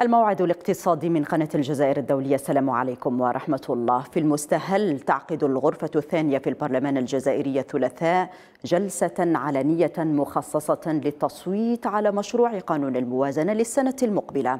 الموعد الاقتصادي من قناة الجزائر الدولية السلام عليكم ورحمة الله في المستهل تعقد الغرفة الثانية في البرلمان الجزائري الثلاثاء جلسة علنية مخصصة للتصويت على مشروع قانون الموازنة للسنة المقبلة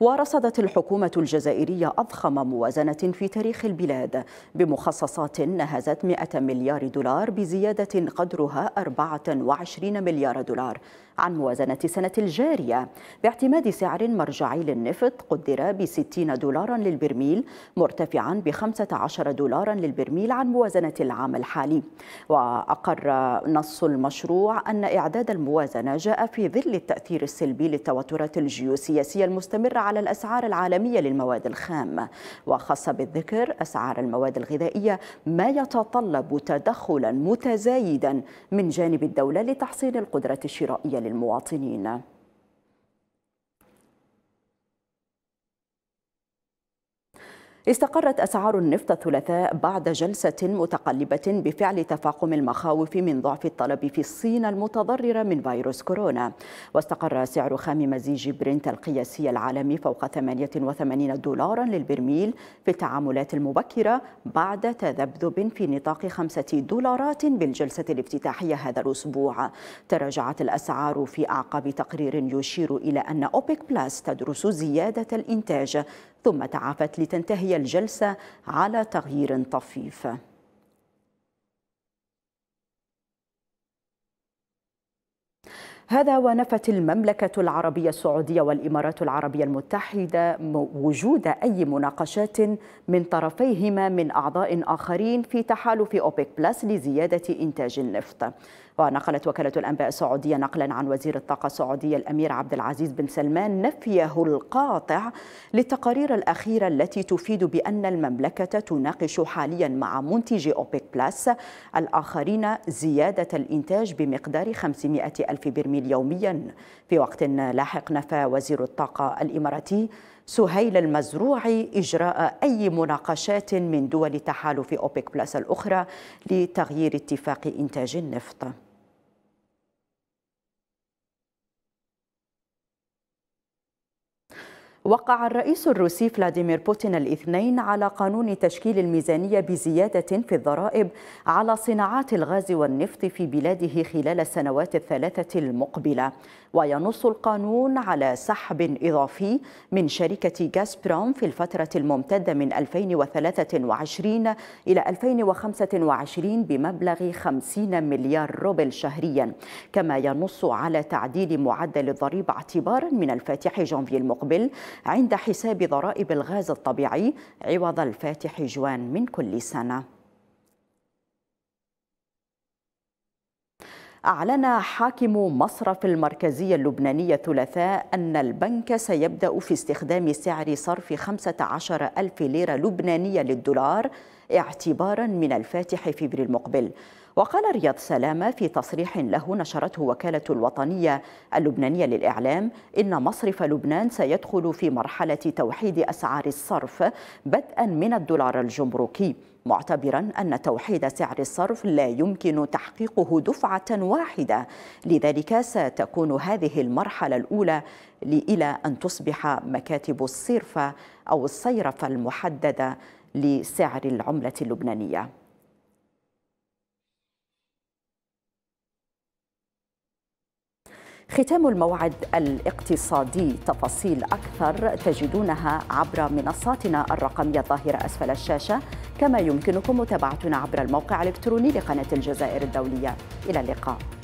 ورصدت الحكومة الجزائرية أضخم موازنة في تاريخ البلاد بمخصصات نهزت 100 مليار دولار بزيادة قدرها 24 مليار دولار عن موازنة السنة الجارية باعتماد سعر مرجعي للنفط قدر ب 60 دولارا للبرميل مرتفعا ب 15 دولارا للبرميل عن موازنة العام الحالي وأقر نص المشروع أن إعداد الموازنة جاء في ظل التأثير السلبي للتوترات الجيوسياسية المستمرة على الأسعار العالمية للمواد الخام وخاصة بالذكر أسعار المواد الغذائية ما يتطلب تدخلا متزايدا من جانب الدولة لتحصيل القدرة الشرائية للمواد للمواطنين استقرت أسعار النفط الثلاثاء بعد جلسة متقلبة بفعل تفاقم المخاوف من ضعف الطلب في الصين المتضررة من فيروس كورونا واستقر سعر خام مزيج برنت القياسي العالمي فوق 88 دولارا للبرميل في التعاملات المبكرة بعد تذبذب في نطاق خمسة دولارات بالجلسة الافتتاحية هذا الأسبوع تراجعت الأسعار في أعقاب تقرير يشير إلى أن أوبيك بلاس تدرس زيادة الإنتاج ثم تعافت لتنتهي الجلسة على تغيير طفيف هذا ونفت المملكة العربية السعودية والإمارات العربية المتحدة وجود أي مناقشات من طرفيهما من أعضاء آخرين في تحالف أوبيك بلس لزيادة إنتاج النفط ونقلت وكالة الأنباء السعودية نقلا عن وزير الطاقة السعودي الأمير عبد العزيز بن سلمان نفيه القاطع للتقارير الأخيرة التي تفيد بأن المملكة تناقش حاليا مع منتجي أوبيك بلاس الآخرين زيادة الإنتاج بمقدار 500 ألف برميل يوميا في وقت لاحق نفى وزير الطاقة الإماراتي سهيل المزروعي إجراء أي مناقشات من دول تحالف أوبيك بلس الأخرى لتغيير اتفاق إنتاج النفط وقع الرئيس الروسي فلاديمير بوتين الاثنين على قانون تشكيل الميزانية بزيادة في الضرائب على صناعات الغاز والنفط في بلاده خلال السنوات الثلاثة المقبلة وينص القانون على سحب إضافي من شركة غازبروم في الفترة الممتدة من 2023 إلى 2025 بمبلغ 50 مليار روبل شهريا كما ينص على تعديل معدل الضريبة اعتبارا من الفاتح جانفي المقبل عند حساب ضرائب الغاز الطبيعي عوض الفاتح جوان من كل سنة أعلن حاكم مصرف المركزية اللبنانية الثلاثاء أن البنك سيبدأ في استخدام سعر صرف 15 ألف ليرة لبنانية للدولار اعتبارا من الفاتح فبراير المقبل وقال رياض سلامة في تصريح له نشرته وكالة الوطنية اللبنانية للإعلام إن مصرف لبنان سيدخل في مرحلة توحيد أسعار الصرف بدءا من الدولار الجمركي معتبرا أن توحيد سعر الصرف لا يمكن تحقيقه دفعة واحدة لذلك ستكون هذه المرحلة الأولى إلى أن تصبح مكاتب الصرفة أو الصيرفة المحددة لسعر العملة اللبنانية ختام الموعد الاقتصادي تفاصيل أكثر تجدونها عبر منصاتنا الرقمية الظاهرة أسفل الشاشة كما يمكنكم متابعتنا عبر الموقع الإلكتروني لقناة الجزائر الدولية إلى اللقاء